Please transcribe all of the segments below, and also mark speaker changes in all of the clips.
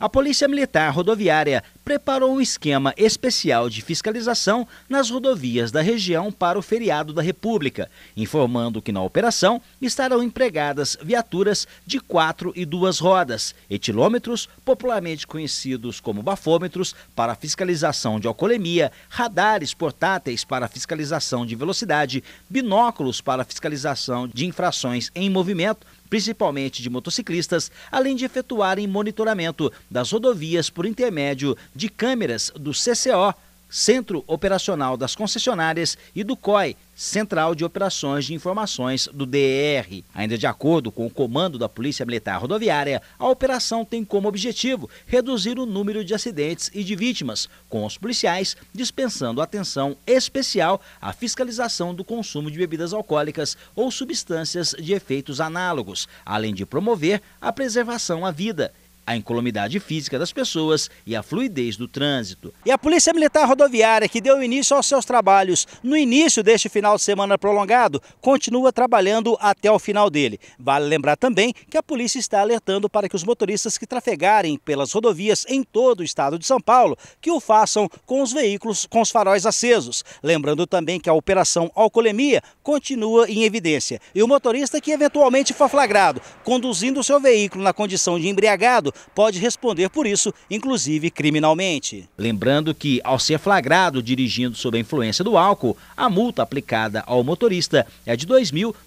Speaker 1: A Polícia Militar Rodoviária preparou um esquema especial de fiscalização nas rodovias da região para o feriado da República, informando que na operação estarão empregadas viaturas de quatro e duas rodas, etilômetros, popularmente conhecidos como bafômetros, para fiscalização de alcoolemia, radares portáteis para fiscalização de velocidade, binóculos para fiscalização de infrações em movimento principalmente de motociclistas, além de efetuarem monitoramento das rodovias por intermédio de câmeras do CCO Centro Operacional das Concessionárias, e do COI, Central de Operações de Informações do DR. Ainda de acordo com o comando da Polícia Militar Rodoviária, a operação tem como objetivo reduzir o número de acidentes e de vítimas, com os policiais dispensando atenção especial à fiscalização do consumo de bebidas alcoólicas ou substâncias de efeitos análogos, além de promover a preservação à vida a incolumidade física das pessoas e a fluidez do trânsito. E a Polícia Militar Rodoviária, que deu início aos seus trabalhos no início deste final de semana prolongado, continua trabalhando até o final dele. Vale lembrar também que a polícia está alertando para que os motoristas que trafegarem pelas rodovias em todo o estado de São Paulo, que o façam com os veículos com os faróis acesos. Lembrando também que a operação alcoolemia continua em evidência. E o motorista que eventualmente for flagrado conduzindo o seu veículo na condição de embriagado pode responder por isso, inclusive criminalmente. Lembrando que, ao ser flagrado dirigindo sob a influência do álcool, a multa aplicada ao motorista é de R$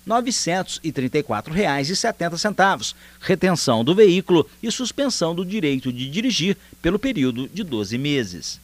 Speaker 1: 2.934,70, retenção do veículo e suspensão do direito de dirigir pelo período de 12 meses.